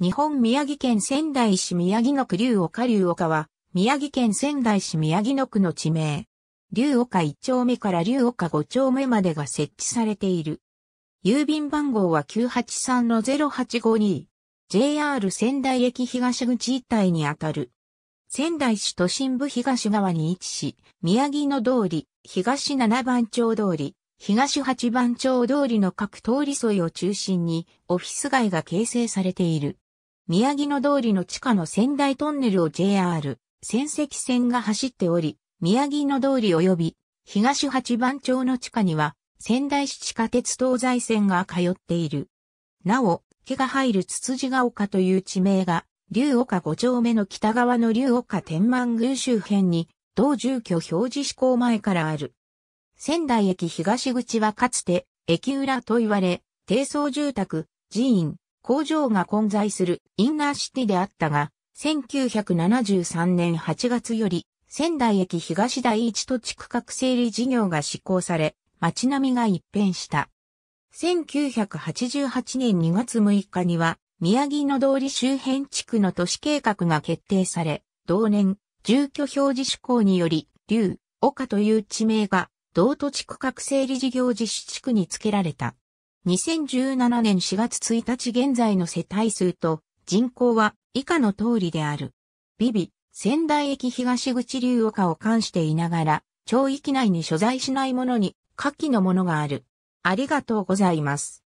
日本宮城県仙台市宮城野区竜岡竜岡は、宮城県仙台市宮城野区の地名。竜岡1丁目から竜岡5丁目までが設置されている。郵便番号は983-0852。JR 仙台駅東口一帯にあたる。仙台市都心部東側に位置し、宮城野通り、東7番町通り、東8番町通りの各通り沿いを中心にオフィス街が形成されている。宮城野通りの地下の仙台トンネルを JR、仙石線が走っており、宮城野通り及び、東八番町の地下には、仙台市地下鉄東西線が通っている。なお、毛が入るつつじが丘という地名が、竜岡五丁目の北側の竜岡天満宮周辺に、同住居表示施行前からある。仙台駅東口はかつて、駅裏と言われ、低層住宅、寺院、工場が混在するインナーシティであったが、1973年8月より仙台駅東第一土地区画整理事業が施行され、街並みが一変した。1988年2月6日には、宮城野通り周辺地区の都市計画が決定され、同年、住居表示施行により、竜、岡という地名が、道都地区画整理事業実施地区に付けられた。2017年4月1日現在の世帯数と人口は以下の通りである。ビビ、仙台駅東口流丘を関していながら、町域内に所在しないものに、下記のものがある。ありがとうございます。